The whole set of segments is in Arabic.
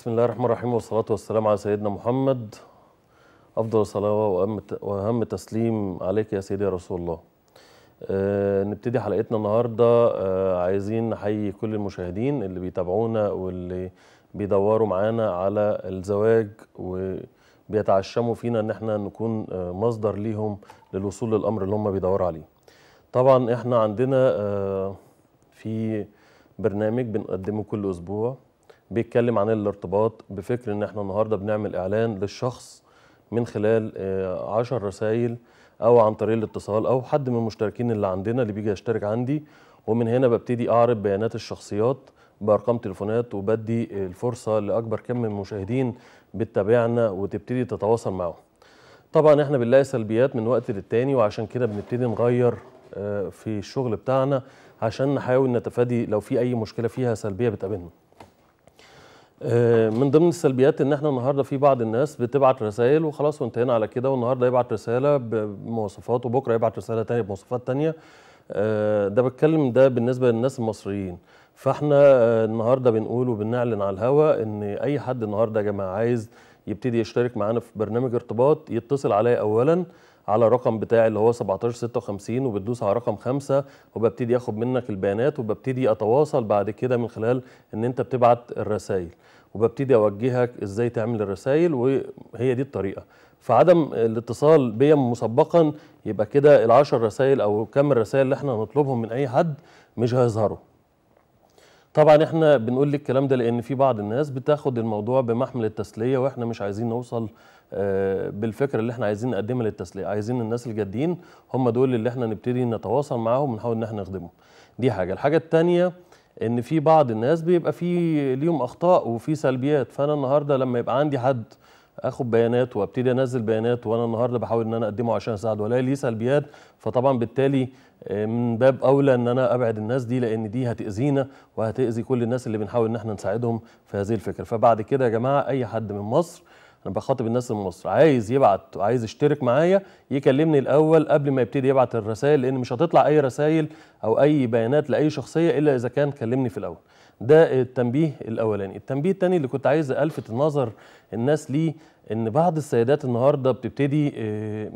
بسم الله الرحمن الرحيم والصلاة والسلام على سيدنا محمد أفضل صلاة وأهم تسليم عليك يا سيدي يا رسول الله أه نبتدي حلقتنا النهاردة أه عايزين نحيي كل المشاهدين اللي بيتابعونا واللي بيدوروا معانا على الزواج وبيتعشموا فينا ان احنا نكون آه، مصدر ليهم للوصول للامر اللي هم بيدوروا عليه طبعا احنا عندنا آه، في برنامج بنقدمه كل اسبوع بيتكلم عن الارتباط بفكر ان احنا النهارده بنعمل اعلان للشخص من خلال آه، عشر رسائل او عن طريق الاتصال او حد من المشتركين اللي عندنا اللي بيجي يشترك عندي ومن هنا ببتدي اعرض بيانات الشخصيات بارقام تليفونات وبدي الفرصه لاكبر كم من المشاهدين بتتابعنا وتبتدي تتواصل معاهم. طبعا احنا بنلاقي سلبيات من وقت للتاني وعشان كده بنبتدي نغير آه، في الشغل بتاعنا عشان نحاول نتفادي لو في اي مشكله فيها سلبيه بتقابلنا. آه، من ضمن السلبيات ان احنا النهارده في بعض الناس بتبعت رسائل وخلاص وانتهينا على كده والنهارده يبعت رساله بمواصفات وبكره يبعت رساله ثانيه بمواصفات ثانيه آه، ده بتكلم ده بالنسبه للناس المصريين فاحنا آه، النهارده بنقول وبنعلن على الهوا ان اي حد النهارده يا جماعه عايز يبتدي يشترك معانا في برنامج ارتباط يتصل عليا اولا على الرقم بتاعي اللي هو 1756 وبتدوس على رقم 5 وببتدي اخد منك البيانات وببتدي اتواصل بعد كده من خلال ان انت بتبعت الرسائل وببتدي اوجهك ازاي تعمل الرسائل وهي دي الطريقه فعدم الاتصال بيا مسبقا يبقى كده العشر رسائل او كم الرسائل اللي احنا هنطلبهم من اي حد مش هيظهروا طبعا احنا بنقول الكلام ده لان في بعض الناس بتاخد الموضوع بمحمل التسليه واحنا مش عايزين نوصل آه، بالفكره اللي احنا عايزين نقدمها للتسليه عايزين الناس الجادين هم دول اللي احنا نبتدي نتواصل معاهم ونحاول ان احنا نخدمهم دي حاجه الحاجه الثانيه ان في بعض الناس بيبقى في ليهم اخطاء وفي سلبيات فانا النهارده لما يبقى عندي حد اخد بيانات وابتدي انزل بيانات وانا النهارده بحاول ان انا اقدمه عشان اساعده والاقي ليه سلبيات فطبعا بالتالي آه، من باب اولى ان انا ابعد الناس دي لان دي هتاذينا وهتاذي كل الناس اللي بنحاول ان احنا نساعدهم في هذه الفكره فبعد كده يا جماعه اي حد من مصر انا بخاطب الناس اللي من مصر عايز يبعت وعايز يشترك معايا يكلمني الاول قبل ما يبتدي يبعت الرسائل لان مش هتطلع اي رسائل او اي بيانات لاي شخصيه الا اذا كان كلمني في الاول ده التنبيه الاولاني التنبيه الثاني اللي كنت عايز الفت النظر الناس ليه ان بعض السيدات النهارده بتبتدي آه،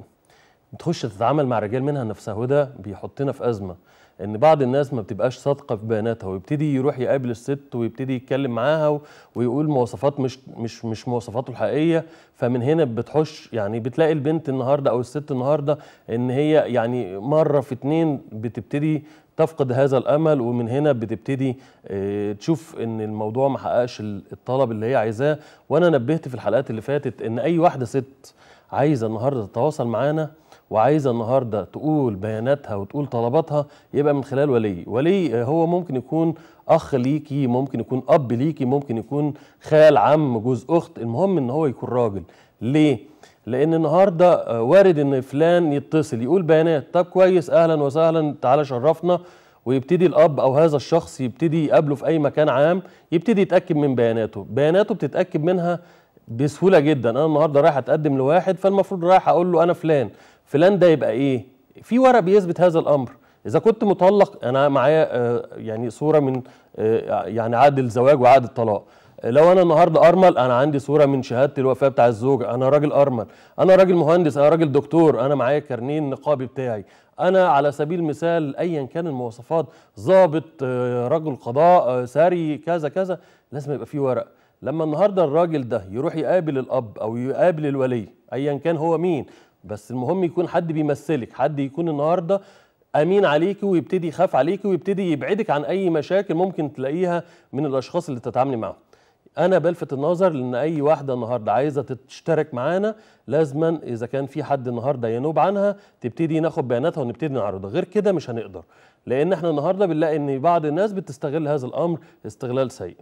تخش تتعامل مع رجال منها نفسها وده بيحطنا في ازمه ان بعض الناس ما بتبقاش صادقه في بياناتها ويبتدي يروح يقابل الست ويبتدي يتكلم معاها ويقول مواصفات مش مش مش مواصفاته الحقيقيه فمن هنا بتحش يعني بتلاقي البنت النهارده او الست النهارده ان هي يعني مره في اتنين بتبتدي تفقد هذا الامل ومن هنا بتبتدي آه، تشوف ان الموضوع ما حققش الطلب اللي هي عايزاه وانا نبهت في الحلقات اللي فاتت ان اي واحده ست عايزه النهارده تتواصل معانا وعايزه النهارده تقول بياناتها وتقول طلباتها يبقى من خلال ولي ولي آه، هو ممكن يكون اخ ليكي ممكن يكون اب ليكي ممكن يكون خال عم جوز اخت المهم ان هو يكون راجل ليه لان النهارده آه، وارد ان فلان يتصل يقول بيانات طب كويس اهلا وسهلا تعالى شرفنا ويبتدي الاب او هذا الشخص يبتدي يقابله في اي مكان عام يبتدي يتاكد من بياناته بياناته بتتاكد منها بسهوله جدا انا النهارده رايح اتقدم لواحد فالمفروض رايح اقول له انا فلان فلان ده يبقى ايه في ورق بيثبت هذا الامر اذا كنت مطلق انا معايا آه، يعني صوره من آه، يعني عقد الزواج وعقد الطلاق لو انا النهارده ارمل انا عندي صوره من شهاده الوفاه بتاع الزوجه انا راجل ارمل انا راجل مهندس انا راجل دكتور انا معايا كارنيه النقابي بتاعي انا على سبيل المثال ايا كان المواصفات ضابط آه، رجل قضاء ساري كذا كذا لازم يبقى في ورق لما النهارده الراجل ده يروح يقابل الاب او يقابل الولي ايا كان هو مين بس المهم يكون حد بيمثلك حد يكون النهارده امين عليك ويبتدي يخاف عليك ويبتدي يبعدك عن اي مشاكل ممكن تلاقيها من الاشخاص اللي بتتعاملي معاهم انا بلفت النظر لان اي واحده النهارده عايزه تشترك معانا لازما اذا كان في حد النهارده ينوب عنها تبتدي ناخد بياناتها ونبتدي نعرضها غير كده مش هنقدر لان احنا النهارده بنلاقي ان بعض الناس بتستغل هذا الامر استغلال سيء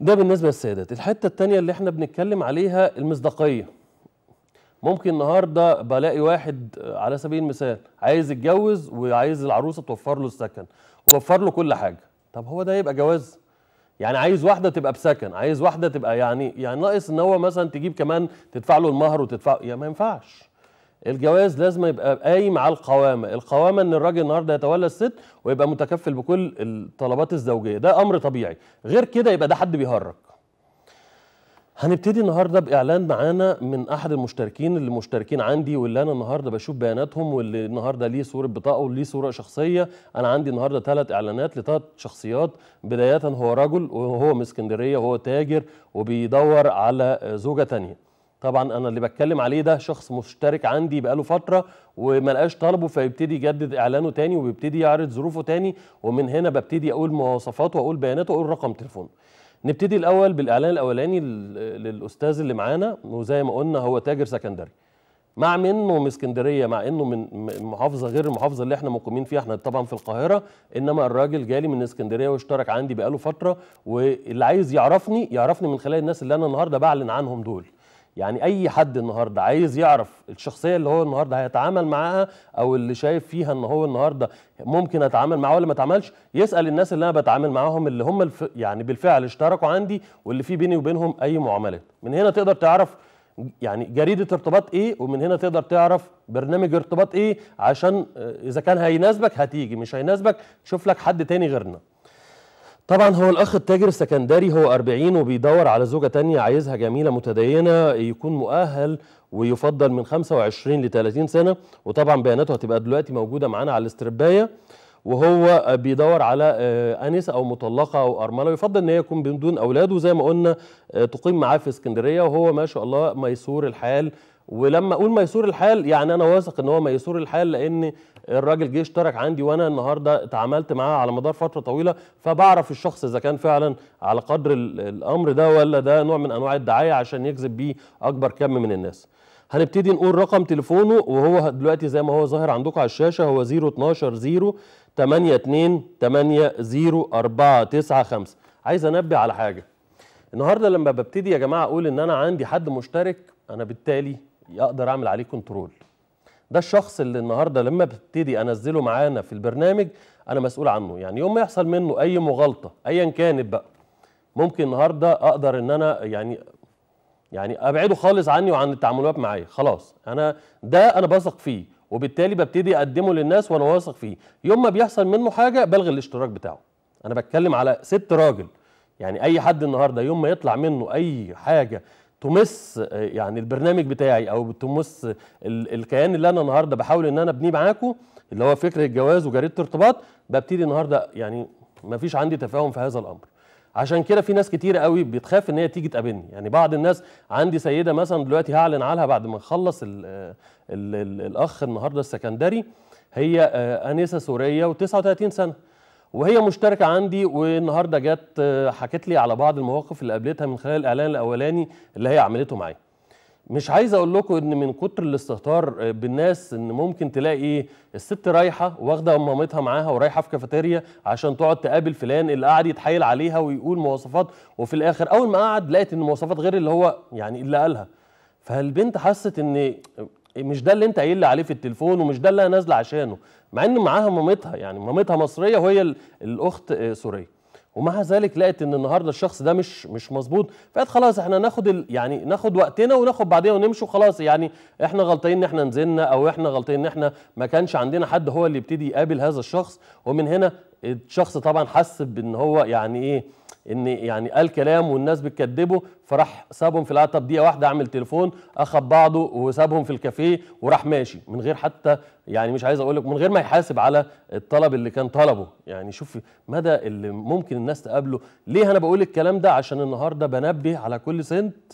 ده بالنسبه للسيدات الحته الثانيه اللي احنا بنتكلم عليها المصداقيه ممكن النهارده بلاقي واحد آه، على سبيل المثال عايز يتجوز وعايز العروسه توفر له السكن وتوفر له كل حاجه طب هو ده يبقى جواز يعني عايز واحده تبقى بسكن عايز واحده تبقى يعني يعني ناقص ان هو مثلا تجيب كمان تدفع له المهر وتدفع يا ما ينفعش الجواز لازم يبقى قايم على القوامه القوامه ان الراجل النهارده يتولى الست ويبقى متكفل بكل الطلبات الزوجيه ده امر طبيعي غير كده يبقى ده حد بيهرج هنبتدي النهارده باعلان معانا من احد المشتركين اللي مشتركين عندي واللي انا النهارده بشوف بياناتهم واللي النهارده ليه صوره بطاقه وليه صوره شخصيه انا عندي النهارده ثلاث اعلانات لثلاث شخصيات بدايه هو رجل وهو من اسكندريه وهو تاجر وبيدور على زوجه ثانيه طبعا انا اللي بتكلم عليه ده شخص مشترك عندي بقاله فتره وما لقاش طلبه فيبتدي يجدد اعلانه تاني وبيبتدي يعرض ظروفه تاني ومن هنا ببتدي اقول مواصفاته واقول بياناته واقول رقم تليفونه نبتدي الاول بالاعلان الاولاني للاستاذ اللي معانا وزي ما قلنا هو تاجر سكندري مع انه من اسكندريه مع انه من محافظه غير المحافظه اللي احنا مقيمين فيها احنا طبعا في القاهره انما الراجل جالي من اسكندريه واشترك عندي بقاله فتره واللي عايز يعرفني يعرفني من خلال الناس اللي انا النهارده بعلن عنهم دول يعني اي حد النهارده عايز يعرف الشخصيه اللي هو النهارده هيتعامل معاها او اللي شايف فيها ان هو النهارده ممكن اتعامل معاه ولا ما اتعاملش يسال الناس اللي انا بتعامل معاهم اللي هم الف... يعني بالفعل اشتركوا عندي واللي في بيني وبينهم اي معاملات من هنا تقدر تعرف يعني جريده ارتباط ايه ومن هنا تقدر تعرف برنامج ارتباط ايه عشان آه، اذا كان هيناسبك هتيجي مش هيناسبك شوف لك حد تاني غيرنا طبعا هو الاخ التاجر السكندري هو 40 وبيدور على زوجه تانية عايزها جميله متدينه يكون مؤهل ويفضل من 25 ل 30 سنه وطبعا بياناته هتبقى دلوقتي موجوده معانا على الاستربايه وهو بيدور على آه، انسه او مطلقه او ارمله ويفضل ان هي يكون بدون اولاد وزي ما قلنا آه، تقيم معاه في اسكندريه وهو ما شاء الله ميسور الحال ولما اقول ميسور الحال يعني انا واثق ان هو ميسور الحال لان الراجل جه اشترك عندي وانا النهارده اتعاملت معاه على مدار فتره طويله فبعرف الشخص اذا كان فعلا على قدر الامر ده ولا ده نوع من انواع الدعايه عشان يجذب بيه اكبر كم من الناس. هنبتدي نقول رقم تليفونه وهو دلوقتي زي ما هو ظاهر عندكم على الشاشه هو 012 0 82 8 0 4 9 5 عايز انبه على حاجه النهارده لما ببتدي يا جماعه اقول ان انا عندي حد مشترك انا بالتالي يقدر اعمل عليه كنترول ده الشخص اللي النهارده لما ببتدي انزله معانا في البرنامج انا مسؤول عنه يعني يوم ما يحصل منه اي مغالطه ايا كانت بقى ممكن النهارده اقدر ان انا يعني يعني ابعده خالص عني وعن التعاملات معايا خلاص انا ده انا بثق فيه وبالتالي ببتدي اقدمه للناس وانا واثق فيه يوم ما بيحصل منه حاجه بلغي الاشتراك بتاعه انا بتكلم على ست راجل يعني اي حد النهارده يوم ما يطلع منه اي حاجه تمس يعني البرنامج بتاعي او تمس الكيان اللي انا النهارده بحاول ان انا ابنيه معاكم اللي هو فكره الجواز وجريده الارتباط ببتدي النهارده يعني ما فيش عندي تفاهم في هذا الامر عشان كده في ناس كتير قوي بتخاف ان هي تيجي تقابلني يعني بعض الناس عندي سيده مثلا دلوقتي هعلن عنها بعد ما اخلص الـ الـ الـ الاخ النهارده السكندري هي آه، انسه سوريه و39 سنه وهي مشتركه عندي والنهارده جت آه، حكت لي على بعض المواقف اللي قابلتها من خلال الاعلان الاولاني اللي هي عملته معايا مش عايز اقول لكم ان من كتر الاستهتار بالناس ان ممكن تلاقي الست رايحه واخده مامتها معاها ورايحه في كافيتيريا عشان تقعد تقابل فلان اللي قعد يتحايل عليها ويقول مواصفات وفي الاخر اول ما قعد لقت ان المواصفات غير اللي هو يعني اللي قالها فالبنت حست ان مش ده اللي انت قايل لي عليه في التليفون ومش ده اللي انا نازله عشانه مع ان معاها مامتها يعني مامتها مصريه وهي الاخت آه، سوريه ومع ذلك لقت ان النهارده الشخص ده مش مش مظبوط فقالت خلاص احنا ناخد ال... يعني ناخد وقتنا وناخد بعديها ونمشي وخلاص يعني احنا غلطانين ان احنا نزلنا او احنا غلطانين ان احنا ما كانش عندنا حد هو اللي يبتدي يقابل هذا الشخص ومن هنا الشخص طبعا حس بان هو يعني ايه ان يعني قال كلام والناس بتكذبه فراح سابهم في العتب دقيقه واحده عامل تليفون اخد بعضه وسابهم في الكافيه وراح ماشي من غير حتى يعني مش عايز اقول لك من غير ما يحاسب على الطلب اللي كان طلبه يعني شوف مدى اللي ممكن الناس تقابله ليه انا بقول الكلام ده عشان النهارده بنبه على كل سنت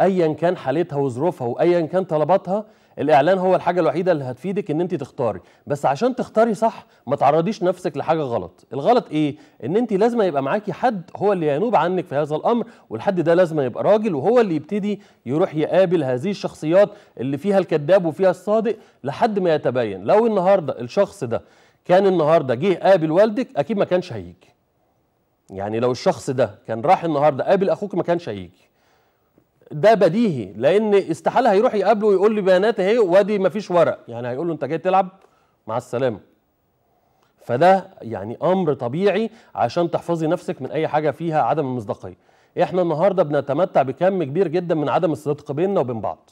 ايا كان حالتها وظروفها وايا كان طلباتها الاعلان هو الحاجه الوحيده اللي هتفيدك ان انت تختاري بس عشان تختاري صح ما تعرضيش نفسك لحاجه غلط الغلط ايه ان انت لازم يبقى معاكي حد هو اللي ينوب عنك في هذا الامر والحد ده لازم يبقى راجل وهو اللي يبتدي يروح يقابل هذه الشخصيات اللي فيها الكذاب وفيها الصادق لحد ما يتبين لو النهارده الشخص ده كان النهارده جه قابل والدك اكيد ما كانش هيجي يعني لو الشخص ده كان راح النهارده قابل اخوك ما كانش هيجي ده بديهي لان استحاله هيروح يقابله ويقول لي بيانات اهي وادي مفيش ورق يعني هيقول له انت جاي تلعب مع السلامه فده يعني امر طبيعي عشان تحفظي نفسك من اي حاجه فيها عدم المصداقيه احنا النهارده بنتمتع بكم كبير جدا من عدم الصدق بيننا وبين بعض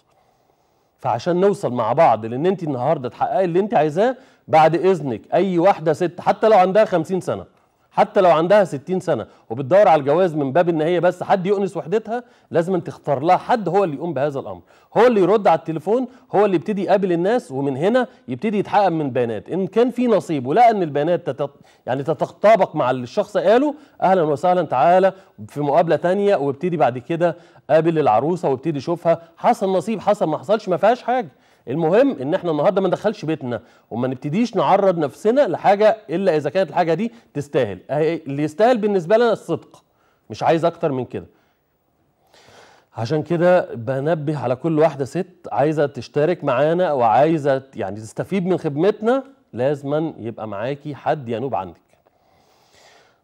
فعشان نوصل مع بعض لان انت النهارده تحققي اللي انت عايزاه بعد اذنك اي واحده ست حتى لو عندها 50 سنه حتى لو عندها 60 سنه وبتدور على الجواز من باب ان هي بس حد يؤنس وحدتها لازم تختار لها حد هو اللي يقوم بهذا الامر هو اللي يرد على التليفون هو اللي يبتدي يقابل الناس ومن هنا يبتدي يتحقق من بيانات ان كان في نصيب ولقى ان البيانات تتط... يعني تتطابق مع اللي الشخص قاله اهلا وسهلا تعالى في مقابله تانية وابتدي بعد كده قابل العروسه وابتدي شوفها حصل نصيب حصل ما حصلش ما فيهاش حاجه المهم ان احنا النهارده ما ندخلش بيتنا وما نبتديش نعرض نفسنا لحاجه الا اذا كانت الحاجه دي تستاهل اللي يستاهل بالنسبه لنا الصدق مش عايز اكتر من كده عشان كده بنبه على كل واحده ست عايزه تشترك معانا وعايزه يعني تستفيد من خدمتنا لازما يبقى معاكي حد ينوب عندك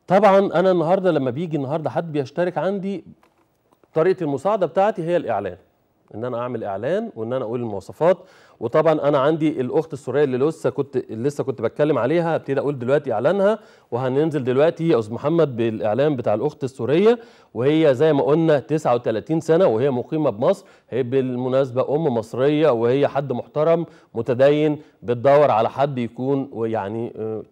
طبعا انا النهارده لما بيجي النهارده حد بيشترك عندي طريقه المساعده بتاعتي هي الاعلان ان انا اعمل اعلان وان انا اقول المواصفات وطبعا انا عندي الاخت السوريه اللي لسه كنت لسه كنت بتكلم عليها هبتدي اقول دلوقتي اعلانها وهننزل دلوقتي يا استاذ محمد بالاعلان بتاع الاخت السوريه وهي زي ما قلنا 39 سنه وهي مقيمه بمصر هي بالمناسبه ام مصريه وهي حد محترم متدين بتدور على حد يكون يعني آه،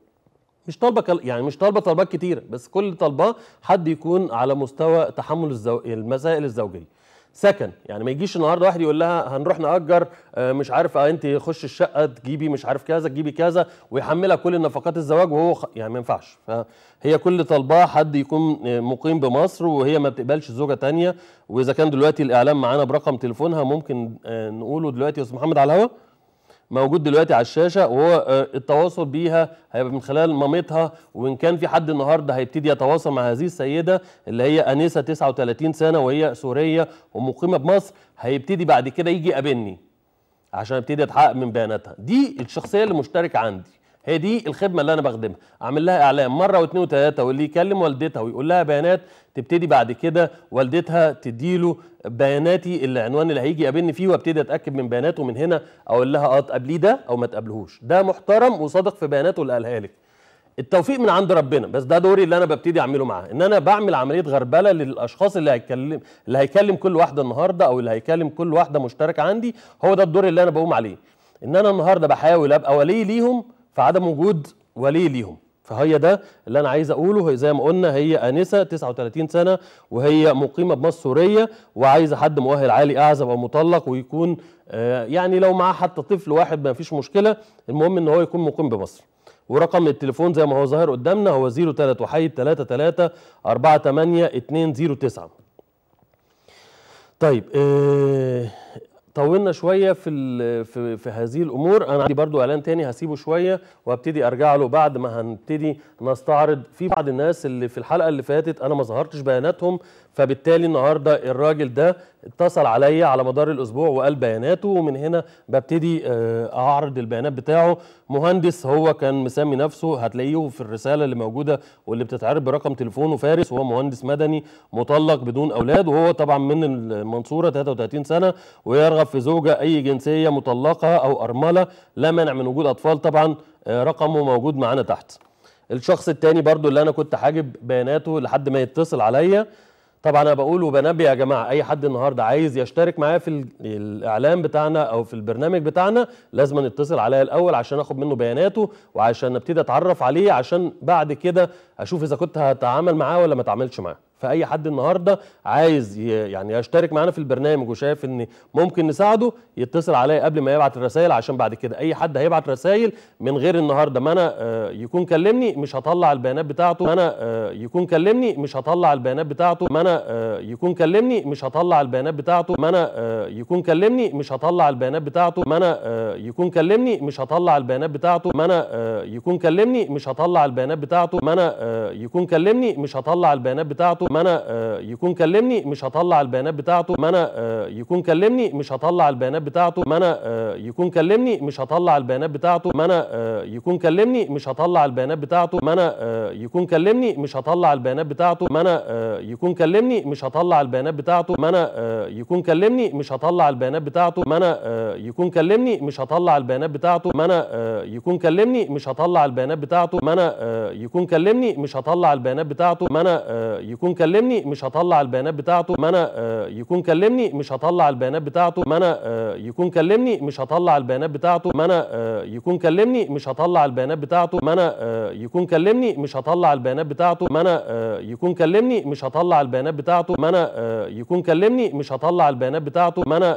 مش طالبه يعني مش طالبه طلبات كتيره بس كل طالباه حد يكون على مستوى تحمل الزو... المسائل الزوجيه سكن يعني ما يجيش النهارده واحد يقول لها هنروح نأجر آه، مش عارف آه، انت خش الشقه تجيبي مش عارف كذا تجيبي كذا ويحملها كل نفقات الزواج وهو خ... يعني ما ينفعش فهي كل طلبها حد يكون آه، مقيم بمصر وهي ما بتقبلش زوجه تانية واذا كان دلوقتي الاعلام معانا برقم تليفونها ممكن نقوله دلوقتي يا استاذ محمد على الهواء موجود دلوقتي على الشاشه وهو آه، التواصل بيها هيبقى من خلال مامتها وان كان في حد النهارده هيبتدي يتواصل مع هذه السيده اللي هي انسه 39 سنه وهي سوريه ومقيمه بمصر هيبتدي بعد كده يجي يقابلني عشان ابتدي اتحقق من بياناتها دي الشخصيه اللي مشتركه عندي هي دي الخدمه اللي انا بخدمها اعمل لها اعلان مره واثنين وثلاثه واللي يكلم والدتها ويقول لها بيانات تبتدي بعد كده والدتها تديله بياناتي العنوان اللي هيجي يقابلني فيه وابتدي اتاكد من بياناته من هنا اقول لها اه تقابليه ده او ما تقابلهوش ده محترم وصادق في بياناته اللي قالها لك التوفيق من عند ربنا بس ده دوري اللي انا ببتدي اعمله معاها ان انا بعمل عمليه غربله للاشخاص اللي هيكلم اللي هيكلم كل واحده النهارده او اللي هيكلم كل واحده مشتركه عندي هو ده الدور اللي انا بقوم عليه ان انا النهارده بحاول ابقى ولي ليهم فعدم وجود ولي ليهم فهي ده اللي انا عايز اقوله هي زي ما قلنا هي انسه 39 سنه وهي مقيمه بمصر سوريه وعايزه حد مؤهل عالي اعزب او مطلق ويكون آه، يعني لو معاه حتى طفل واحد ما فيش مشكله المهم ان هو يكون مقيم بمصر ورقم التليفون زي ما هو ظاهر قدامنا هو 03 وحيد 33 48 طيب آه، طولنا شويه في في, في هذه الامور انا عندي برضو اعلان تاني هسيبه شويه وابتدي ارجع له بعد ما هنبتدي نستعرض في بعض الناس اللي في الحلقه اللي فاتت انا ما ظهرتش بياناتهم فبالتالي النهارده الراجل ده اتصل عليا على مدار الاسبوع وقال بياناته ومن هنا ببتدي آه، اعرض البيانات بتاعه مهندس هو كان مسمي نفسه هتلاقيه في الرساله اللي موجوده واللي بتتعرض برقم تليفونه فارس وهو مهندس مدني مطلق بدون اولاد وهو طبعا من المنصوره 33 سنه ويرغب في زوجه اي جنسيه مطلقه او ارمله لا مانع من وجود اطفال طبعا آه، رقمه موجود معانا تحت الشخص الثاني برضو اللي انا كنت حاجب بياناته لحد ما يتصل عليا طبعا انا بقول وبنبي يا جماعه اي حد النهارده عايز يشترك معايا في الاعلان بتاعنا او في البرنامج بتاعنا لازم نتصل عليا الاول عشان اخد منه بياناته وعشان ابتدي اتعرف عليه عشان بعد كده اشوف اذا كنت هتعامل معاه ولا ما اتعاملش معاه فاي حد النهارده عايز يعني يشترك معانا في البرنامج وشايف ان ممكن نساعده يتصل عليا قبل ما يبعت الرسائل عشان بعد كده اي حد هيبعت رسائل من غير النهارده ما انا آه، يكون كلمني مش هطلع البيانات بتاعته ما انا آه، يكون كلمني مش هطلع البيانات بتاعته ما انا آه، يكون كلمني مش هطلع البيانات بتاعته ما انا يكون كلمني مش هطلع البيانات بتاعته ما انا يكون كلمني مش هطلع البيانات بتاعته ما انا يكون كلمني مش هطلع البيانات بتاعته ما انا يكون كلمني مش هطلع البيانات بتاعته لما انا يكون كلمني مش هطلع البيانات بتاعته لما انا يكون كلمني مش هطلع البيانات بتاعته لما انا يكون كلمني مش هطلع البيانات بتاعته لما انا يكون كلمني مش هطلع البيانات بتاعته لما انا يكون كلمني مش هطلع البيانات بتاعته لما انا يكون كلمني مش هطلع البيانات بتاعته لما انا يكون كلمني مش هطلع البيانات بتاعته لما انا يكون كلمني مش هطلع البيانات بتاعته لما انا يكون كلمني مش هطلع البيانات بتاعته لما انا يكون كلمني مش هطلع البيانات بتاعته لما انا يكون كلمني كلمني مش هطلع البيانات بتاعته ما انا يكون كلمني مش هطلع البيانات بتاعته ما انا يكون كلمني مش هطلع البيانات بتاعته ما انا يكون كلمني مش هطلع البيانات بتاعته ما انا يكون كلمني مش هطلع البيانات بتاعته ما انا يكون كلمني مش هطلع البيانات بتاعته ما انا يكون كلمني مش هطلع البيانات بتاعته ما انا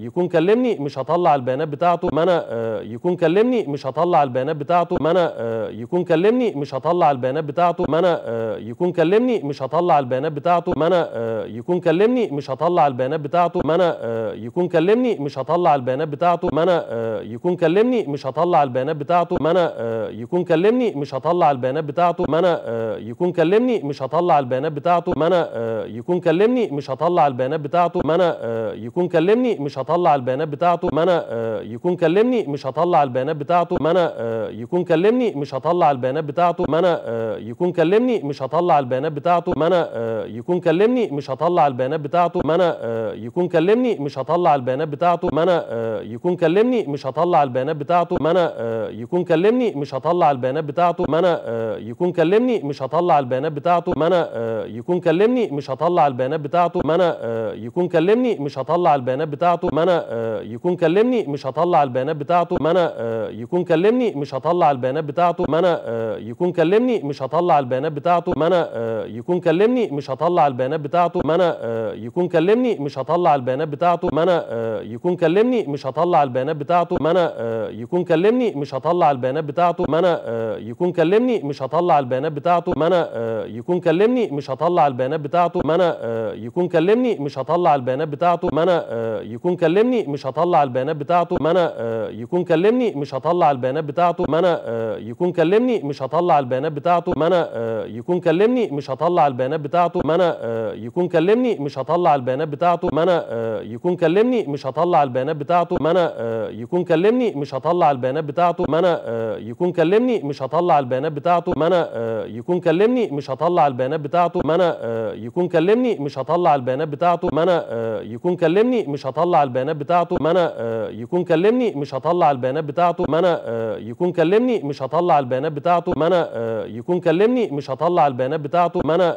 يكون كلمني مش هطلع البيانات بتاعته ما انا يكون كلمني مش هطلع البيانات بتاعته ما انا يكون كلمني مش هطلع البيانات بتاعته ما انا يكون كلمني مش هطلع البيانات بتاعته ما انا يكون كلمني مش هطلع البيانات بتاعته ما انا يكون كلمني مش هطلع البيانات بتاعته ما انا يكون كلمني مش هطلع البيانات بتاعته ما انا يكون كلمني مش هطلع البيانات بتاعته ما انا يكون كلمني مش هطلع البيانات بتاعته ما انا يكون كلمني مش هطلع البيانات بتاعته ما انا يكون كلمني مش هطلع البيانات بتاعته ما انا يكون كلمني مش هطلع البيانات بتاعته ما انا يكون كلمني مش هطلع البيانات بتاعته ما انا يكون كلمني مش هطلع البيانات بتاعته ما انا يكون كلمني مش هطلع البيانات بتاعته ما انا يكون كلمني مش هطلع البيانات بتاعته ما انا يكون كلمني مش هطلع البيانات بتاعته ما انا يكون كلمني مش هطلع البيانات بتاعته ما انا يكون كلمني مش هطلع البيانات بتاعته ما انا يكون كلمني مش هطلع البيانات بتاعته ما انا يكون كلمني مش هطلع البيانات بتاعته ما انا يكون كلمني مش هطلع البيانات بتاعته ما انا يكون كلمني مش هطلع البيانات بتاعته ما انا يكون كلمني مش هطلع البيانات بتاعته ما انا يكون كلمني كلمني مش هطلع البيانات بتاعته ما انا يكون كلمني مش هطلع البيانات بتاعته ما انا يكون كلمني مش هطلع البيانات بتاعته ما انا يكون كلمني مش هطلع البيانات بتاعته ما انا يكون كلمني مش هطلع البيانات بتاعته ما انا يكون كلمني مش هطلع البيانات بتاعته ما انا يكون كلمني مش هطلع البيانات بتاعته ما انا يكون كلمني مش هطلع البيانات بتاعته ما انا يكون كلمني مش هطلع البيانات بتاعته ما انا يكون كلمني مش هطلع البيانات بتاعته ما انا يكون كلمني مش هطلع البيانات بتاعته ما انا يكون كلمني مش هطلع البيانات بتاعته ما انا يكون كلمني مش هطلع البيانات بتاعته ما انا يكون كلمني مش هطلع البيانات بتاعته ما انا يكون كلمني مش هطلع البيانات بتاعته ما انا يكون كلمني مش هطلع البيانات بتاعته ما انا يكون كلمني مش هطلع البيانات بتاعته ما انا يكون كلمني مش هطلع البيانات بتاعته ما انا يكون كلمني مش هطلع البيانات بتاعته ما انا يكون كلمني مش هطلع البيانات بتاعته ما انا يكون كلمني مش هطلع البيانات بتاعته ما انا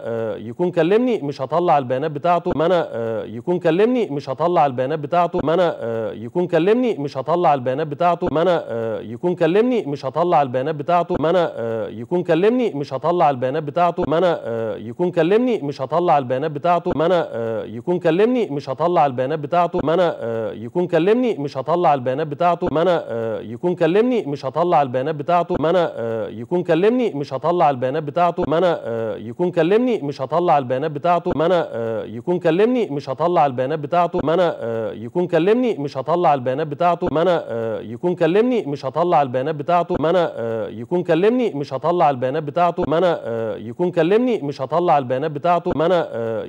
يكون كلمني مش هطلع البيانات بتاعته ما انا يكون كلمني مش هطلع البيانات بتاعته ما انا يكون كلمني مش هطلع البيانات بتاعته ما انا يكون كلمني مش هطلع البيانات بتاعته ما انا يكون كلمني مش هطلع البيانات بتاعته ما انا يكون كلمني مش هطلع البيانات بتاعته ما انا يكون كلمني مش هطلع البيانات بتاعته ما انا يكون كلمني مش هطلع البيانات بتاعته ما انا يكون كلمني مش هطلع البيانات بتاعته ما انا يكون كلمني مش هطلع البيانات بتاعته ما انا يكون كلمني مش هطلع هطلع البيانات بتاعته ما انا يكون كلمني مش هطلع البيانات بتاعته ما انا يكون كلمني مش هطلع البيانات بتاعته ما انا يكون كلمني مش هطلع البيانات بتاعته ما انا يكون كلمني مش هطلع البيانات بتاعته ما انا يكون كلمني مش هطلع البيانات بتاعته ما انا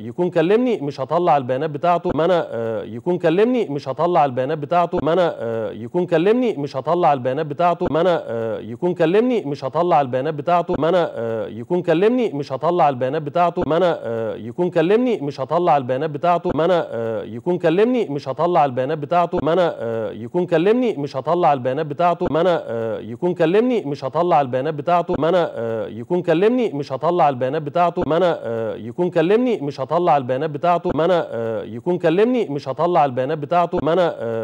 يكون كلمني مش هطلع البيانات بتاعته ما انا يكون كلمني مش هطلع البيانات بتاعته ما انا يكون كلمني مش هطلع البيانات بتاعته ما انا يكون كلمني مش هطلع البيانات بتاعته ما انا يكون كلمني مش هطلع البيانات بتاعته ما لما انا يكون كلمني مش هطلع البيانات بتاعته ما انا يكون كلمني مش هطلع البيانات بتاعته ما انا يكون كلمني مش هطلع البيانات بتاعته ما انا يكون كلمني مش هطلع البيانات بتاعته ما انا يكون كلمني مش هطلع البيانات بتاعته ما انا يكون كلمني مش هطلع البيانات بتاعته ما انا يكون كلمني مش هطلع البيانات بتاعته ما انا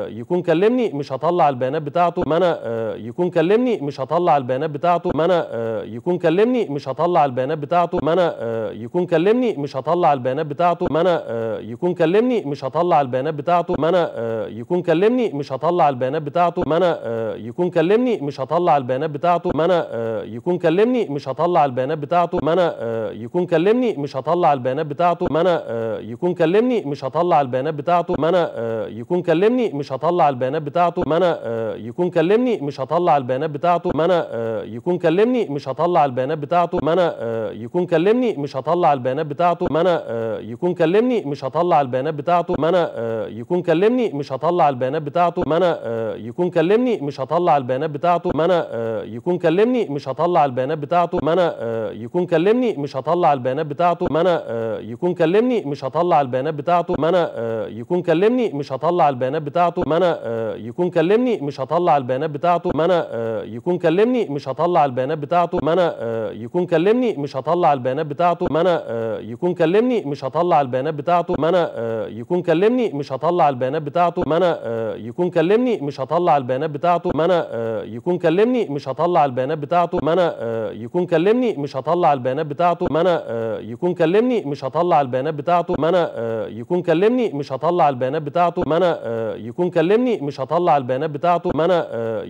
يكون كلمني مش هطلع البيانات بتاعته ما انا يكون كلمني مش هطلع البيانات بتاعته ما انا يكون كلمني مش هطلع البيانات بتاعته ما انا يكون كلمني كلمني مش هطلع البيانات بتاعته ما انا يكون كلمني مش هطلع البيانات بتاعته ما انا يكون كلمني مش هطلع البيانات بتاعته ما انا يكون كلمني مش هطلع البيانات بتاعته ما انا يكون كلمني مش هطلع البيانات بتاعته ما انا يكون كلمني مش هطلع البيانات بتاعته ما انا يكون كلمني مش هطلع البيانات بتاعته ما انا يكون كلمني مش هطلع البيانات بتاعته ما انا يكون كلمني مش هطلع البيانات بتاعته ما انا يكون كلمني مش هطلع البيانات بتاعته ما انا يكون كلمني مش هطلع البيانات بتاعته ما انا يكون كلمني مش هطلع البيانات بتاعته ما انا يكون كلمني مش هطلع البيانات بتاعته ما انا يكون كلمني مش هطلع البيانات بتاعته ما انا يكون كلمني مش هطلع البيانات بتاعته ما انا يكون كلمني مش هطلع البيانات بتاعته ما انا يكون كلمني مش هطلع البيانات بتاعته ما انا يكون كلمني مش هطلع البيانات بتاعته ما انا يكون كلمني مش هطلع البيانات بتاعته ما انا يكون كلمني مش هطلع البيانات بتاعته ما انا يكون كلمني مش هطلع البيانات بتاعته ما انا يكون كلمني مش هطلع البيانات بتاعته ما انا يكون كلمني مش هطلع البيانات بتاعته ما انا يكون كلمني مش هطلع البيانات بتاعته ما انا يكون كلمني مش هطلع البيانات بتاعته ما انا يكون كلمني مش هطلع البيانات بتاعته ما انا يكون كلمني مش هطلع البيانات بتاعته ما انا يكون كلمني مش هطلع البيانات بتاعته ما انا يكون كلمني مش هطلع البيانات بتاعته ما انا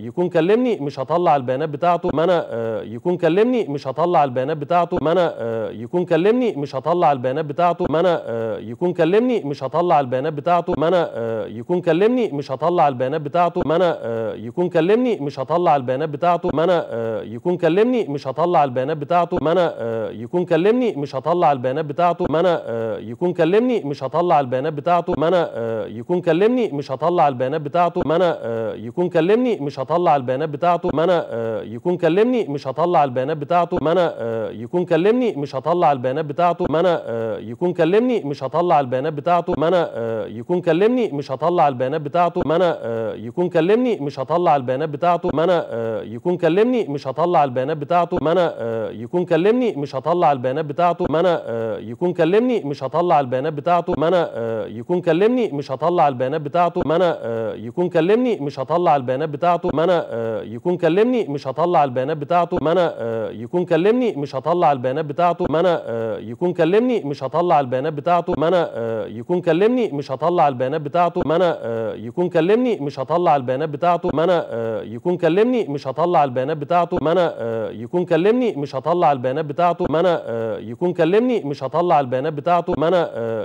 يكون كلمني مش هطلع البيانات بتاعته ما انا يكون كلمني مش هطلع البيانات بتاعته ما انا يكون كلمني مش هطلع البيانات بتاعته ما انا يكون كلمني مش هطلع البيانات بتاعته ما انا يكون كلمني مش هطلع البيانات بتاعته ما انا يكون كلمني مش هطلع البيانات بتاعته ما انا يكون كلمني مش هطلع البيانات بتاعته ما انا يكون كلمني مش هطلع البيانات بتاعته ما انا يكون كلمني مش هطلع البيانات بتاعته ما انا يكون كلمني مش هطلع البيانات بتاعته ما انا يكون كلمني مش هطلع البيانات بتاعته ما انا يكون كلمني مش هطلع البيانات بتاعته ما انا يكون كلمني مش هطلع البيانات بتاعته بتاعته ما انا يكون كلمني مش هطلع البيانات بتاعته ما انا يكون كلمني مش هطلع البيانات بتاعته ما انا يكون كلمني مش هطلع البيانات بتاعته ما انا يكون كلمني مش هطلع البيانات بتاعته ما انا يكون كلمني مش هطلع البيانات بتاعته ما انا يكون كلمني مش هطلع البيانات بتاعته ما انا يكون كلمني مش هطلع البيانات بتاعته ما انا يكون كلمني مش هطلع البيانات بتاعته ما انا يكون كلمني مش هطلع البيانات بتاعته ما انا يكون كلمني مش هطلع البيانات بتاعته ما انا يكون كلمني مش هطلع البيانات بتاعته ما انا يكون كلمني مش هطلع البيانات بتاعته ما انا يكون كلمني مش هطلع البيانات بتاعته ما انا يكون كلمني مش هطلع البيانات بتاعته ما انا يكون كلمني مش هطلع البيانات بتاعته ما انا يكون كلمني مش هطلع البيانات بتاعته ما انا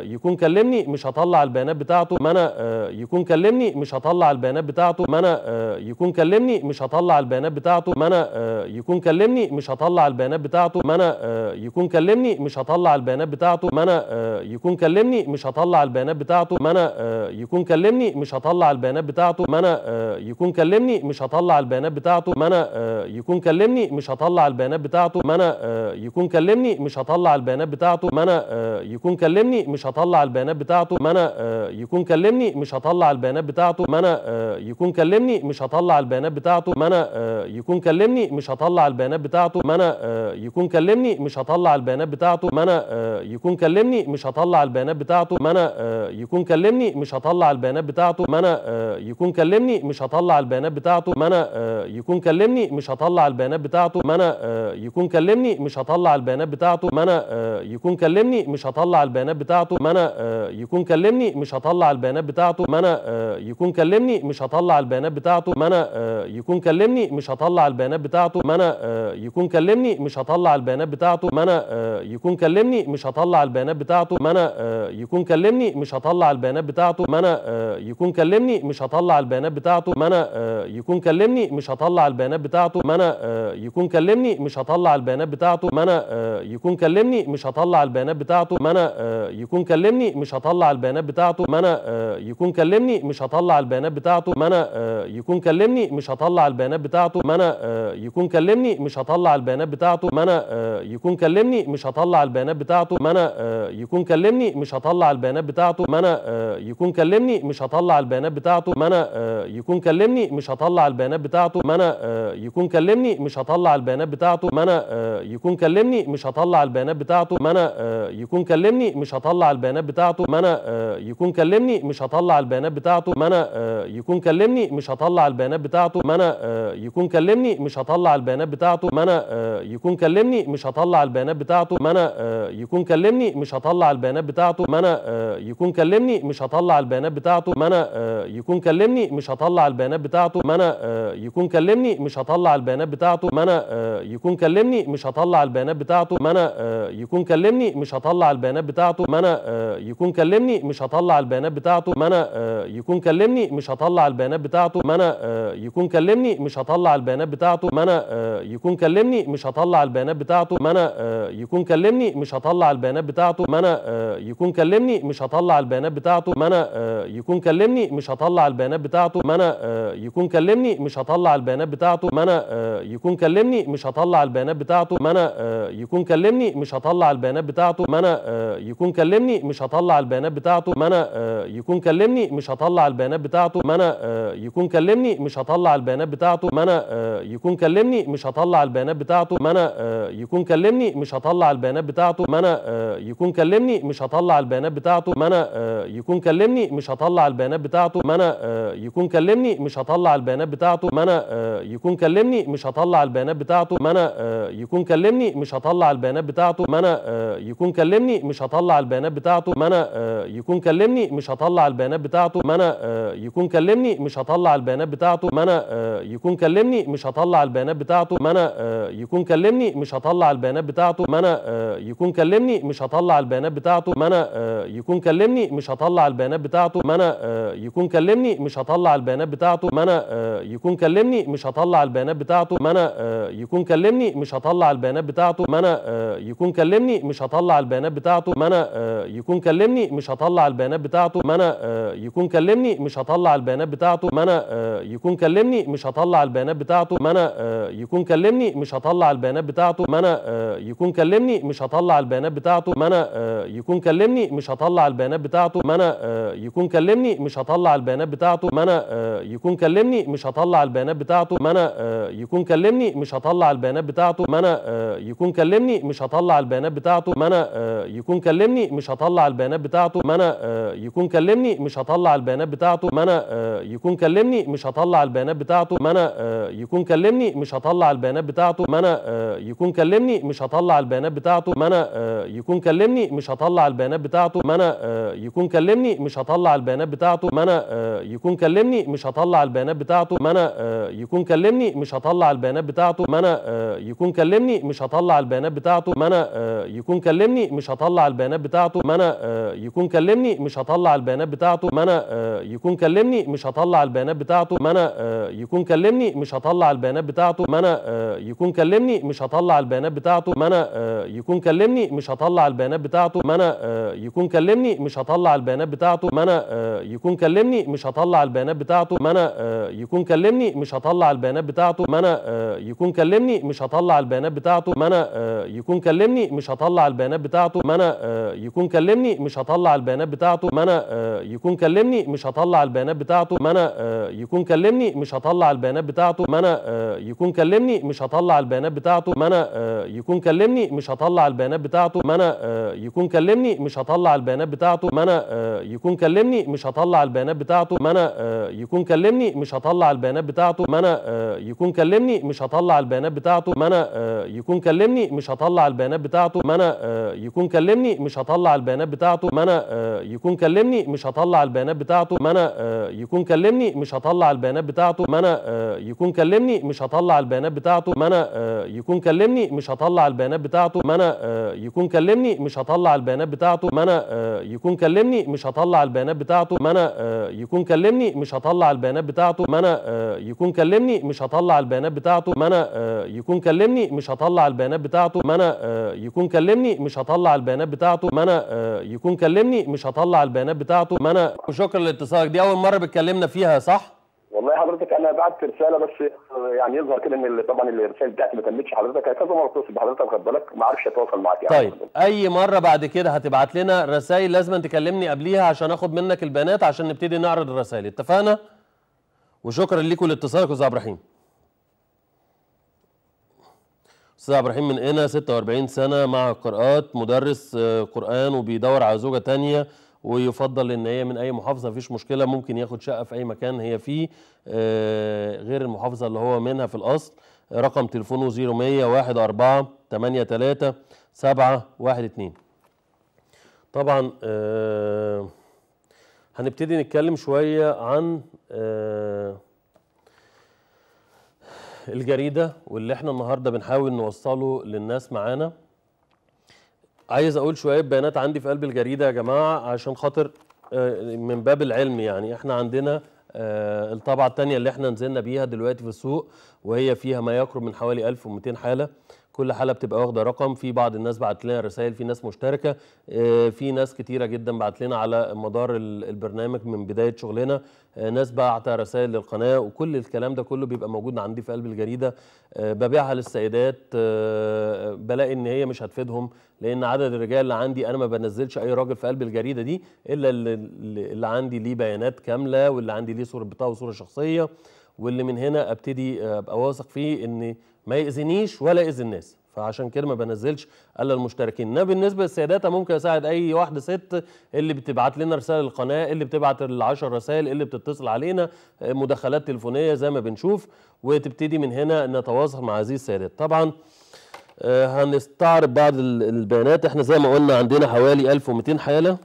يكون كلمني مش هطلع البيانات بتاعته ما انا يكون كلمني مش هطلع البيانات بتاعته ما انا يكون كلمني مش هطلع البيانات بتاعته ما انا يكون كلمني مش هطلع البيانات بتاعته ما انا يكون كلمني مش هطلع هطلع البيانات بتاعته ما انا يكون كلمني مش هطلع البيانات بتاعته ما انا يكون كلمني مش هطلع البيانات بتاعته ما انا يكون كلمني مش هطلع البيانات بتاعته ما انا يكون كلمني مش هطلع البيانات بتاعته ما انا يكون كلمني مش هطلع البيانات بتاعته ما انا يكون كلمني مش هطلع البيانات بتاعته ما انا يكون كلمني مش هطلع البيانات بتاعته ما انا يكون كلمني مش هطلع البيانات بتاعته ما انا يكون كلمني مش هطلع البيانات بتاعته ما انا يكون كلمني مش هطلع البيانات بتاعته ما انا يكون كلمني مش هطلع البيانات بتاعته ما انا يكون كلمني مش هطلع البيانات بتاعته ما انا يكون كلمني مش هطلع البيانات بتاعته ما انا يكون كلمني مش هطلع البيانات بتاعته ما انا يكون كلمني مش هطلع البيانات بتاعته ما انا يكون كلمني مش هطلع البيانات بتاعته ما انا يكون كلمني مش هطلع البيانات بتاعته ما انا يكون كلمني مش هطلع البيانات بتاعته ما انا يكون كلمني مش هطلع البيانات بتاعته ما انا يكون كلمني مش هطلع البيانات بتاعته ما انا يكون كلمني كلمني مش هطلع البيانات بتاعته ما انا يكون كلمني مش هطلع البيانات بتاعته ما انا يكون كلمني مش هطلع البيانات بتاعته ما انا يكون كلمني مش هطلع البيانات بتاعته ما انا يكون كلمني مش هطلع البيانات بتاعته ما انا يكون كلمني مش هطلع البيانات بتاعته ما انا يكون كلمني مش هطلع البيانات بتاعته ما انا يكون كلمني مش هطلع البيانات بتاعته ما انا يكون كلمني مش هطلع البيانات بتاعته ما انا يكون كلمني مش هطلع البيانات بتاعته ما انا يكون كلمني مش هطلع البيانات البيانات بتاعته ما انا يكون كلمني مش هطلع البيانات بتاعته ما انا يكون كلمني مش هطلع البيانات بتاعته ما انا يكون كلمني مش هطلع البيانات بتاعته ما انا يكون كلمني مش هطلع البيانات بتاعته ما انا يكون كلمني مش هطلع البيانات بتاعته ما انا يكون كلمني مش هطلع البيانات بتاعته ما انا يكون كلمني مش هطلع البيانات بتاعته ما انا يكون كلمني مش هطلع البيانات بتاعته ما انا يكون كلمني مش هطلع البيانات بتاعته ما انا يكون كلمني مش هطلع البيانات بتاعته ما انا يكون كلمني مش هطلع البيانات بتاعته ما انا يكون كلمني مش هطلع البيانات بتاعته ما انا يكون كلمني مش هطلع البيانات بتاعته ما انا يكون كلمني مش هطلع البيانات بتاعته ما انا يكون كلمني مش هطلع البيانات بتاعته ما انا يكون كلمني مش هطلع البيانات بتاعته ما انا يكون كلمني مش هطلع البيانات بتاعته ما انا يكون كلمني مش هطلع البيانات بتاعته ما انا يكون كلمني مش هطلع البيانات بتاعته ما انا يكون كلمني مش هطلع البيانات بتاعته ما انا يكون كلمني مش هطلع البيانات بتاعته ما انا يكون كلمني مش هطلع البيانات بتاعته ما انا يكون كلمني مش هطلع البيانات بتاعته ما انا يكون كلمني مش هطلع البيانات بتاعته ما انا يكون كلمني مش هطلع البيانات بتاعته ما انا يكون كلمني مش هطلع البيانات بتاعته ما انا يكون كلمني مش هطلع البيانات بتاعته ما انا يكون كلمني مش هطلع البيانات بتاعته ما انا يكون كلمني مش هطلع البيانات بتاعته ما انا يكون كلمني مش هطلع البيانات بتاعته ما انا يكون كلمني مش هطلع البيانات بتاعته بتاعته ما انا يكون كلمني مش هطلع البيانات بتاعته ما انا يكون كلمني مش هطلع البيانات بتاعته ما انا يكون كلمني مش هطلع البيانات بتاعته ما انا يكون كلمني مش هطلع البيانات بتاعته ما انا يكون كلمني مش هطلع البيانات بتاعته ما انا يكون كلمني مش هطلع البيانات بتاعته ما انا يكون كلمني مش هطلع البيانات بتاعته ما انا يكون كلمني مش هطلع البيانات بتاعته ما انا يكون كلمني مش هطلع البيانات بتاعته ما انا يكون كلمني مش هطلع البيانات بتاعته ما انا يكون يكون كلمني مش هطلع البيانات بتاعته ما انا يكون كلمني مش هطلع البيانات بتاعته ما انا يكون كلمني مش هطلع البيانات بتاعته ما انا يكون كلمني مش هطلع البيانات بتاعته ما انا يكون كلمني مش هطلع البيانات بتاعته ما انا يكون كلمني مش هطلع البيانات بتاعته ما انا يكون كلمني مش هطلع البيانات بتاعته ما انا يكون كلمني مش هطلع البيانات بتاعته ما انا يكون كلمني مش هطلع البيانات بتاعته ما انا يكون كلمني مش هطلع البيانات بتاعته ما انا يكون كلمني مش هطلع هطلع البيانات بتاعته ما انا يكون كلمني مش هطلع البيانات بتاعته ما انا يكون كلمني مش هطلع البيانات بتاعته ما انا يكون كلمني مش هطلع البيانات بتاعته ما انا يكون كلمني مش هطلع البيانات بتاعته ما انا يكون كلمني مش هطلع البيانات بتاعته ما انا يكون كلمني مش هطلع البيانات بتاعته ما انا يكون كلمني مش هطلع البيانات بتاعته ما انا يكون كلمني مش هطلع البيانات بتاعته ما انا يكون كلمني مش هطلع البيانات بتاعته ما انا يكون كلمني مش هطلع البيانات بتاعته ما انا انا يكون كلمني مش هطلع البيانات بتاعته ما انا يكون كلمني مش هطلع البيانات بتاعته ما انا يكون كلمني مش هطلع البيانات بتاعته ما انا يكون كلمني مش هطلع البيانات بتاعته ما انا يكون كلمني مش هطلع البيانات بتاعته ما انا يكون كلمني مش هطلع البيانات بتاعته ما انا يكون كلمني مش هطلع البيانات بتاعته ما انا يكون كلمني مش هطلع البيانات بتاعته ما انا يكون كلمني مش هطلع البيانات بتاعته ما انا يكون كلمني مش هطلع البيانات بتاعته ما انا يكون كلمني كلمني مش هطلع البيانات بتاعته ما انا يكون كلمني مش هطلع البيانات بتاعته ما انا يكون كلمني مش هطلع البيانات بتاعته ما انا يكون كلمني مش هطلع البيانات بتاعته ما انا يكون كلمني مش هطلع البيانات بتاعته ما انا يكون كلمني مش هطلع البيانات بتاعته ما انا يكون كلمني مش هطلع البيانات بتاعته ما انا يكون كلمني مش هطلع البيانات بتاعته ما انا يكون كلمني مش هطلع البيانات بتاعته ما انا يكون كلمني مش هطلع البيانات بتاعته ما انا يكون كلمني مش هطلع البيانات البيانات بتاعته ما انا يكون كلمني مش هطلع البيانات بتاعته ما انا يكون كلمني مش هطلع البيانات بتاعته ما انا يكون كلمني مش هطلع البيانات بتاعته ما انا يكون كلمني مش هطلع البيانات بتاعته ما انا يكون كلمني مش هطلع البيانات بتاعته ما انا يكون كلمني مش هطلع البيانات بتاعته ما انا يكون كلمني مش هطلع البيانات بتاعته ما انا يكون كلمني مش هطلع البيانات بتاعته ما انا يكون كلمني مش هطلع البيانات بتاعته ما انا يكون كلمني مش هطلع البيانات بتاعته ما انا يكون كلمني مش هطلع البيانات بتاعته ما انا آه، يكون كلمني مش هطلع البيانات بتاعته ما انا آه، يكون كلمني مش هطلع البيانات بتاعته ما انا آه، يكون كلمني مش هطلع البيانات بتاعته ما انا يكون كلمني مش هطلع البيانات بتاعته ما انا يكون كلمني مش هطلع البيانات بتاعته ما انا يكون كلمني مش هطلع البيانات بتاعته ما انا شكرا لاتصالك دي اول مره بتكلمنا فيها صح والله حضرتك انا بعت رساله بس يعني يظهر كده ان طبعا الرساله بتاعتي ما تمتش حضرتك كذا مره اتصل بحضرتك واخد بالك ما اعرفش اتواصل معاك يعني طيب حضرتك. اي مره بعد كده هتبعت لنا رسائل لازم تكلمني قبليها عشان اخد منك البيانات عشان نبتدي نعرض الرسائل اتفقنا وشكرا ليكم لاتصالك استاذ عبد الرحيم استاذ عبد الرحيم من هنا 46 سنه مع قراءات مدرس آه، قران وبيدور على زوجه ثانيه ويفضل ان هي من اي محافظه مفيش مشكله ممكن ياخد شقه في اي مكان هي فيه آه، غير المحافظه اللي هو منها في الاصل رقم تليفونه 0114 83 712 طبعا آه، هنبتدي نتكلم شويه عن آه، الجريده واللي احنا النهارده بنحاول نوصله للناس معانا عايز اقول شويه بيانات عندي في قلب الجريده يا جماعه عشان خاطر آه، من باب العلم يعني احنا عندنا آه، الطبعه الثانيه اللي احنا نزلنا بيها دلوقتي في السوق وهي فيها ما يقرب من حوالي 1200 حاله كل حاله بتبقى واخده رقم في بعض الناس بعت لنا رسائل في ناس مشتركه آه، في ناس كتيره جدا بعت لنا على مدار البرنامج من بدايه شغلنا آه، ناس بعت رسائل للقناه وكل الكلام ده كله بيبقى موجود عندي في قلب الجريده آه، ببيعها للسيدات بلاقي ان هي مش هتفيدهم لان عدد الرجال اللي عندي انا ما بنزلش اي راجل في قلب الجريده دي الا اللي, عندي ليه بيانات كامله واللي عندي ليه صوره بطاقه وصوره شخصيه واللي من هنا ابتدي آه، ابقى واثق فيه ان ما ياذينيش ولا ياذي الناس فعشان كده ما بنزلش الا المشتركين ده بالنسبه للسيدات ممكن اساعد اي واحده ست اللي بتبعت لنا رساله القناه اللي بتبعت ال10 رسائل اللي بتتصل علينا آه، مداخلات تليفونيه زي ما بنشوف وتبتدي من هنا نتواصل مع هذه السيدات طبعا آه، هنستعرض بعض البيانات احنا زي ما قلنا عندنا حوالي 1200 حاله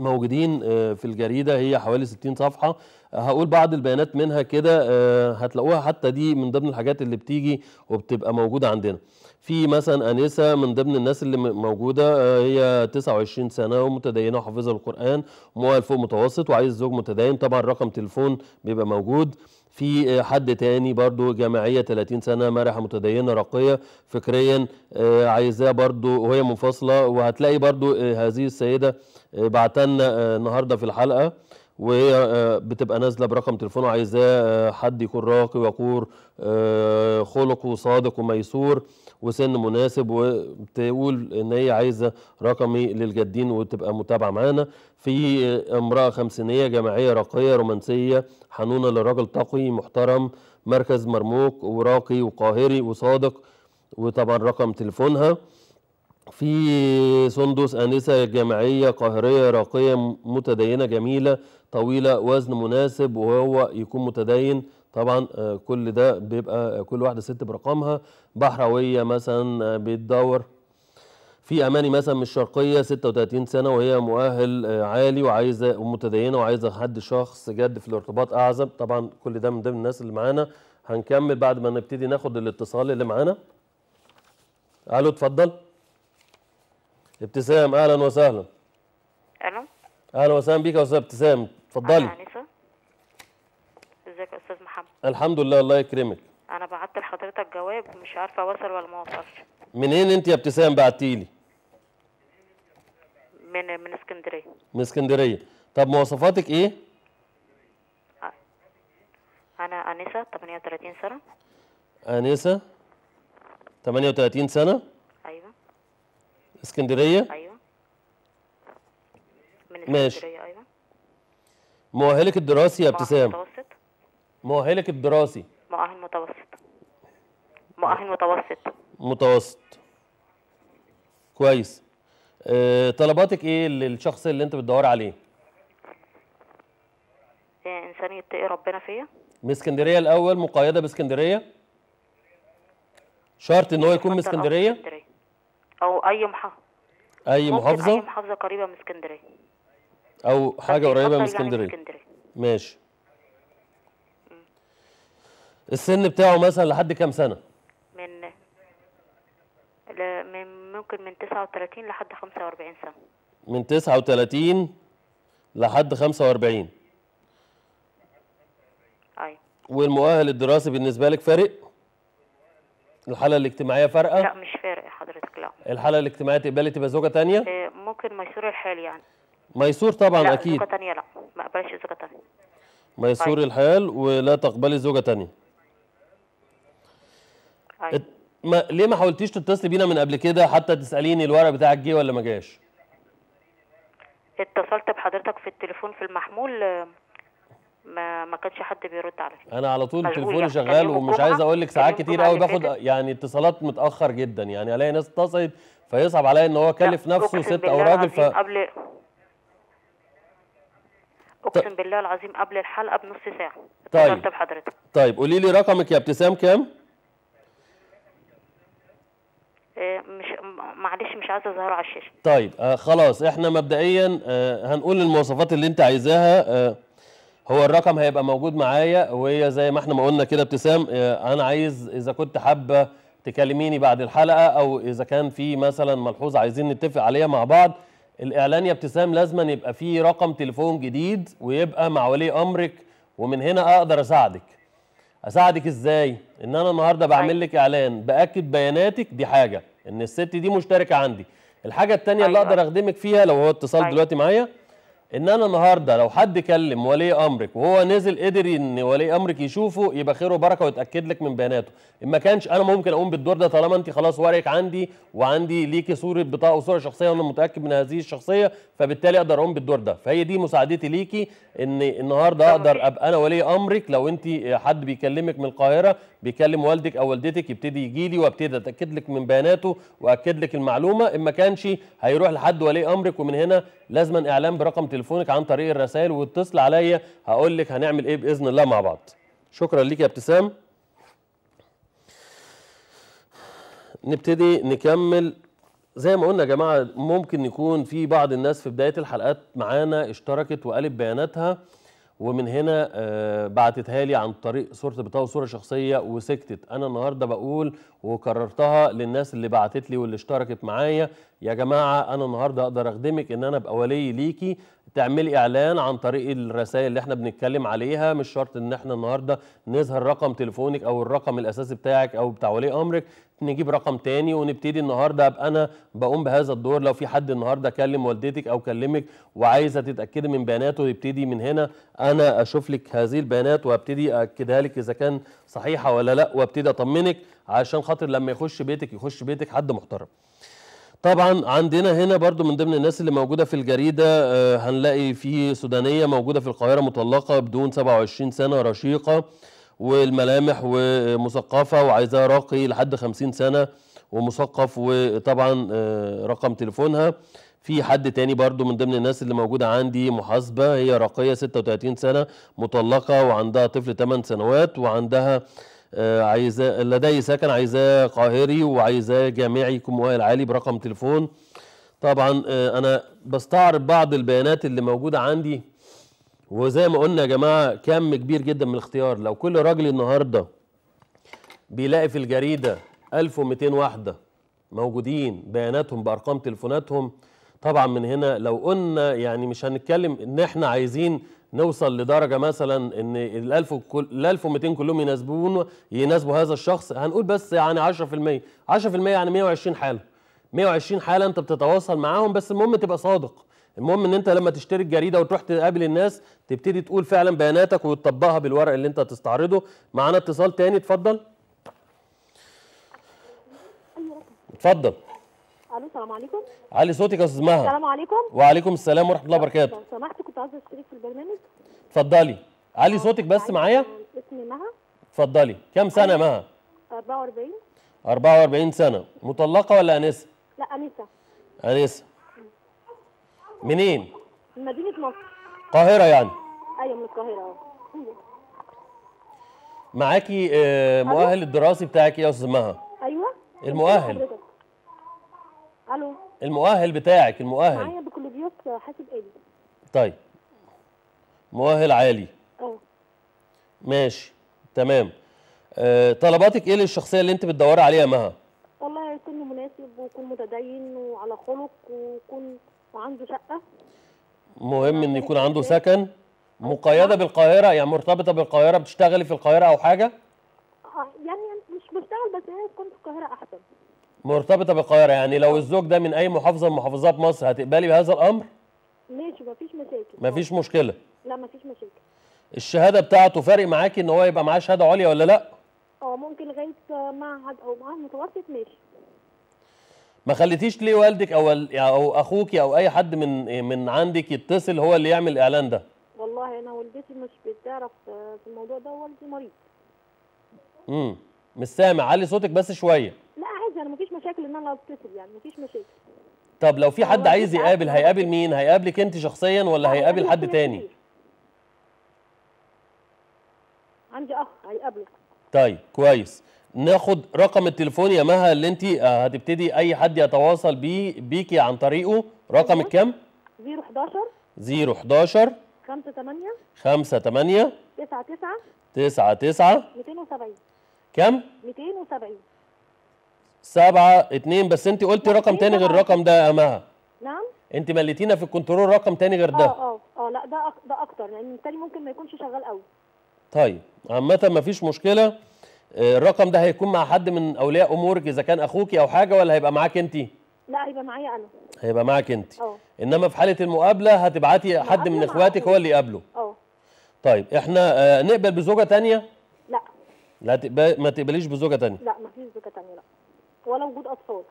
موجودين آه، في الجريدة هي حوالي 60 صفحة هقول بعض البيانات منها كده آه، هتلاقوها حتى دي من ضمن الحاجات اللي بتيجي وبتبقى موجودة عندنا في مثلا أنسة من ضمن الناس اللي موجودة آه، هي 29 سنة ومتدينة وحافظة القرآن ومؤهل فوق متوسط وعايز زوج متدين طبعا رقم تليفون بيبقى موجود في حد تاني برضو جامعية 30 سنة مرحة متدينة راقية فكريا عايزاه برضو وهي منفصلة وهتلاقي برضو هذه السيدة بعتلنا آه، النهارده في الحلقه وهي آه، بتبقى نازله برقم تليفونه عايزاه آه، حد يكون راقي وقور خلقه صادق وميسور وسن مناسب وتقول ان هي عايزه رقمي للجدين وتبقى متابعه معانا في امراه خمسينيه جامعيه راقيه رومانسيه حنونه لراجل تقي محترم مركز مرموق وراقي وقاهري وصادق وطبعا رقم تليفونها في سندس آنسة جامعية قاهرية راقية متدينة جميلة طويلة وزن مناسب وهو يكون متدين طبعا آه، كل ده بيبقى آه، كل واحدة ست برقمها بحروية مثلا آه، بتدور في اماني مثلا من الشرقيه 36 سنه وهي مؤهل عالي وعايزه ومتدينه وعايزه حد شخص جد في الارتباط اعزب طبعا كل ده من ضمن الناس اللي معانا هنكمل بعد ما نبتدي ناخد الاتصال اللي معانا الو اتفضل ابتسام اهلا وسهلا الو اهلا وسهلا بيك يا استاذه ابتسام اتفضلي انا انسه ازيك يا استاذ محمد الحمد لله الله يكرمك انا بعت لحضرتك جواب مش عارفه اوصل ولا ما اوصلش منين انت يا ابتسام بعتي لي من من اسكندريه من اسكندريه طب مواصفاتك ايه انا انسه 38 سنه انسه 38 سنه اسكندريه ايوه من اسكندريه ماشي. ايوه مؤهلك الدراسي يا ابتسام متوسط مؤهلك الدراسي مؤهل متوسط مؤهل متوسط متوسط كويس أه طلباتك ايه للشخص اللي انت بتدور عليه انسان يتقي ربنا فيا من اسكندريه الاول مقيده باسكندريه شرط ان هو يكون من أه، اسكندريه او اي محافظه اي محافظه اي محافظه قريبه من اسكندريه او حاجه قريبه من يعني اسكندريه يعني ماشي السن بتاعه مثلا لحد كام سنه من من ممكن من 39 لحد 45 سنه من 39 لحد 45 ايوه والمؤهل الدراسي بالنسبه لك فارق الحاله الاجتماعيه فارقه لا مش فارق لا إيه، الحاله الاجتماعيه تقبلي تبقى زوجه ثانيه إيه، ممكن ميسور الحال يعني ميسور طبعا لا اكيد زوجه ثانيه لا ما اقبلش زوجه ثانيه ميسور طيب. الحال ولا تقبلي زوجه ثانيه طيب. ايوه ما ليه ما حاولتيش تتصلي بينا من قبل كده حتى تساليني الورق بتاعك جه ولا ما جاش اتصلت بحضرتك في التليفون في المحمول ما ما كانش حد بيرد على فيه. انا على طول تليفوني يعني. شغال ومش عايز اقول لك ساعات كتير قوي باخد يعني اتصالات متاخر جدا يعني الاقي ناس اتصلت فيصعب عليا ان هو كلف نفسه ست او راجل ف قبل اقسم بالله العظيم قبل الحلقه بنص ساعه طيب بحضرتك طيب قولي لي رقمك يا ابتسام كام؟ آه، مش معلش مش عايزه اظهره على الشاشه طيب آه خلاص احنا مبدئيا آه هنقول المواصفات اللي انت عايزاها آه هو الرقم هيبقى موجود معايا وهي زي ما احنا ما قلنا كده ابتسام آه، انا عايز اذا كنت حابه تكلميني بعد الحلقه او اذا كان في مثلا ملحوظه عايزين نتفق عليها مع بعض الاعلان يا ابتسام لازما يبقى فيه رقم تليفون جديد ويبقى مع ولي امرك ومن هنا اقدر اساعدك اساعدك ازاي ان انا النهارده بعمل طيب. لك اعلان باكد بياناتك دي حاجه ان الست دي مشتركه عندي الحاجه الثانيه اللي طيب. اقدر اخدمك فيها لو هو اتصال طيب. دلوقتي معايا ان انا النهارده لو حد كلم ولي امرك وهو نزل قدر ان ولي امرك يشوفه يبقى خير وبركه ويتاكد لك من بياناته ان ما كانش انا ممكن اقوم بالدور ده طالما انت خلاص ورقك عندي وعندي ليكي صوره بطاقه وصوره شخصيه وانا متاكد من هذه الشخصيه فبالتالي اقدر اقوم بالدور ده فهي دي مساعدتي ليكي ان النهارده اقدر ابقى انا ولي امرك لو انت حد بيكلمك من القاهره بيكلم والدك او والدتك يبتدي يجي لي وابتدي اتاكد لك من بياناته واكد لك المعلومه ان ما كانش هيروح لحد ولي امرك ومن هنا لازما اعلان برقم تليفونك عن طريق الرسائل واتصل عليا هقول لك هنعمل ايه باذن الله مع بعض شكرا ليك يا ابتسام نبتدي نكمل زي ما قلنا يا جماعه ممكن يكون في بعض الناس في بدايه الحلقات معانا اشتركت وقالت بياناتها ومن هنا آه، بعتتها لي عن طريق صورة بتاعه وصورة شخصية وسكتت أنا النهاردة بقول وكررتها للناس اللي بعتت لي واللي اشتركت معايا يا جماعة أنا النهاردة أقدر أخدمك إن أنا أبقى ولي ليكي تعملي اعلان عن طريق الرسائل اللي احنا بنتكلم عليها مش شرط ان احنا النهارده نظهر رقم تليفونك او الرقم الاساسي بتاعك او بتاع ولي امرك نجيب رقم تاني ونبتدي النهارده ابقى انا بقوم بهذا الدور لو في حد النهارده كلم والدتك او كلمك وعايزه تتاكدي من بياناته يبتدي من هنا انا اشوف لك هذه البيانات وابتدي اكدها لك اذا كان صحيحه ولا لا وابتدي اطمنك عشان خاطر لما يخش بيتك يخش بيتك حد محترم طبعا عندنا هنا برضو من ضمن الناس اللي موجودة في الجريدة آه، هنلاقي في سودانية موجودة في القاهرة مطلقة بدون 27 سنة رشيقة والملامح ومثقفة وعايزاها راقي لحد 50 سنة ومثقف وطبعا آه، رقم تليفونها في حد تاني برضو من ضمن الناس اللي موجودة عندي محاسبة هي راقية 36 سنة مطلقة وعندها طفل 8 سنوات وعندها آه، عايزاه لديه سكن عايزاه قاهري وعايزاه جامعي يكون مؤهل عالي برقم تليفون طبعا آه، انا بستعرض بعض البيانات اللي موجوده عندي وزي ما قلنا يا جماعه كم كبير جدا من الاختيار لو كل راجل النهارده بيلاقي في الجريده 1200 واحده موجودين بياناتهم بارقام تليفوناتهم طبعا من هنا لو قلنا يعني مش هنتكلم ان احنا عايزين نوصل لدرجه مثلا ان ال 1000 ال 1200 كلهم يناسبون يناسبوا هذا الشخص هنقول بس يعني 10% 10% يعني 120 حاله 120 حاله انت بتتواصل معاهم بس المهم تبقى صادق المهم ان انت لما تشتري الجريده وتروح تقابل الناس تبتدي تقول فعلا بياناتك وتطبقها بالورق اللي انت هتستعرضه معانا اتصال تاني اتفضل اتفضل الو السلام عليكم علي صوتك يا استاذ مها السلام عليكم وعليكم السلام ورحمه الله وبركاته لو سمحت كنت عايزه اشترك في البرنامج اتفضلي علي آه، صوتك بس معايا آه، اسمي مها اتفضلي كام سنه مها 44 44 سنه مطلقه ولا انسه لا انسه انسه منين من مدينه مصر القاهره يعني ايوه من القاهره اه معاكي آه، مؤهل الدراسي بتاعك ايه يا استاذ مها ايوه المؤهل أيوة، حضرتك الو المؤهل بتاعك المؤهل معايا بكالوريوس حاسب آلي طيب مؤهل عالي اه ماشي تمام آه طلباتك ايه للشخصيه اللي انت بتدوري عليها مها والله يكون مناسب ويكون متدين وعلى خلق ويكون وعنده شقه مهم ان يكون عنده سكن مقيده بالقاهره يعني مرتبطه بالقاهره بتشتغلي في القاهره او حاجه آه، يعني مش بشتغل بس هي يعني تكون في القاهره احسن مرتبطه بالقاهره يعني لو آه. الزوج ده من اي محافظه من محافظات مصر هتقبلي بهذا الامر ماشي مفيش مشاكل مفيش مشكله لا مفيش مشاكل الشهاده بتاعته فارق معاكي ان هو يبقى معاه شهاده عليا ولا لا اه ممكن لغايه معهد او معهد متوسط ماشي ما خليتيش ليه والدك او يعني او اخوكي او اي حد من من عندك يتصل هو اللي يعمل الاعلان ده والله انا والدتي مش بتعرف في الموضوع ده والدي مريض امم مش سامع علي صوتك بس شويه ما مفيش مشاكل ان انا اتصل يعني مفيش مشاكل طب لو في حد عايز يقابل هيقابل مين هيقابلك انت شخصيا ولا هيقابل حد تاني عندي اخ هيقابلك طيب كويس ناخد رقم التليفون يا مها اللي انت آه، هتبتدي اي حد يتواصل بيه بيكي عن طريقه رقم الكام 011 011 58 58 99 99 270 كام 270 سبعة اتنين بس انت قلتي رقم تاني غير الرقم ده يا مها نعم انت مليتينا في الكنترول رقم تاني غير ده اه اه اه لا ده أك... ده اكتر لان يعني التاني ممكن ما يكونش شغال قوي طيب عامة مفيش مشكلة آه، الرقم ده هيكون مع حد من اولياء امورك اذا كان اخوكي او حاجة ولا هيبقى معاك انت؟ لا هيبقى معايا انا هيبقى معاك انت اه انما في حالة المقابلة هتبعتي حد من اخواتك هو اللي يقابله اه طيب احنا آه نقبل بزوجة تانية؟ لا لا تقبل... ما تقبليش بزوجة تانية لا ما فيش زوجة تانية لا ولا وجود اطفال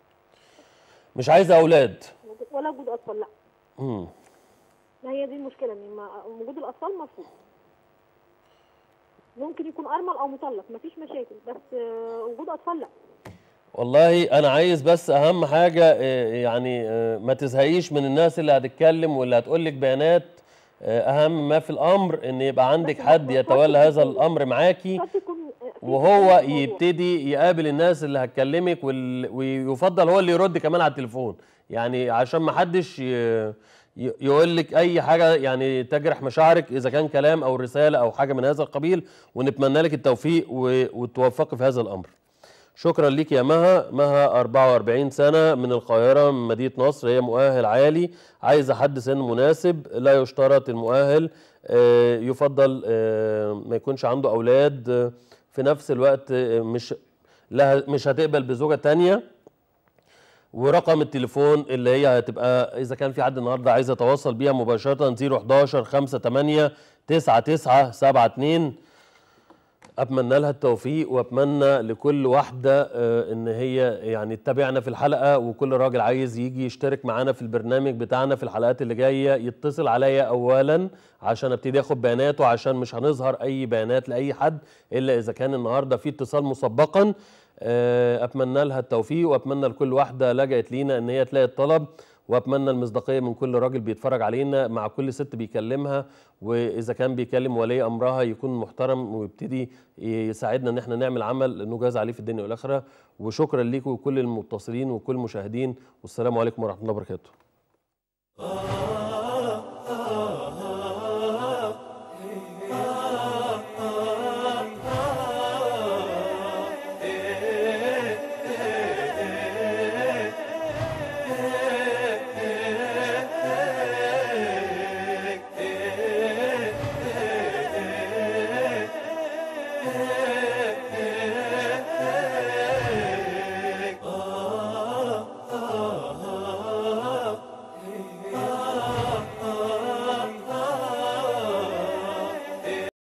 مش عايزه اولاد ولا وجود اطفال لا امم ما هي دي المشكله ان وجود الاطفال مرفوض ممكن يكون ارمل او مطلق مفيش مشاكل بس وجود اطفال لا والله انا عايز بس اهم حاجه آه، يعني آه، ما تزهقيش من الناس اللي هتتكلم واللي هتقول لك بيانات آه، اهم ما في الامر ان يبقى عندك حد يتولى هذا الامر معاكي وهو يبتدي يقابل الناس اللي هتكلمك ويفضل هو اللي يرد كمان على التليفون يعني عشان ما حدش يقول لك اي حاجه يعني تجرح مشاعرك اذا كان كلام او رساله او حاجه من هذا القبيل ونتمنى لك التوفيق وتوفقي في هذا الامر شكرا ليك يا مها مها 44 سنة من القاهرة من مدينة نصر هي مؤهل عالي عايزة حد سن مناسب لا يشترط المؤهل آه، يفضل آه، ما يكونش عنده أولاد في نفس الوقت مش لها مش هتقبل بزوجه تانية ورقم التليفون اللي هي هتبقى اذا كان في حد النهارده عايز يتواصل بيها مباشره 011 58 99 72 اتمنى لها التوفيق واتمنى لكل واحده آه، ان هي يعني تتابعنا في الحلقه وكل راجل عايز يجي يشترك معانا في البرنامج بتاعنا في الحلقات اللي جايه يتصل عليا اولا عشان ابتدي اخد بياناته عشان مش هنظهر اي بيانات لاي حد الا اذا كان النهارده في اتصال مسبقا آه، اتمنى لها التوفيق واتمنى لكل واحده لجأت لينا ان هي تلاقي الطلب واتمنى المصداقيه من كل راجل بيتفرج علينا مع كل ست بيكلمها واذا كان بيكلم ولي امرها يكون محترم ويبتدي يساعدنا ان احنا نعمل عمل نجاز عليه في الدنيا والاخره وشكرا ليكم وكل المتصلين وكل المشاهدين والسلام عليكم ورحمه الله وبركاته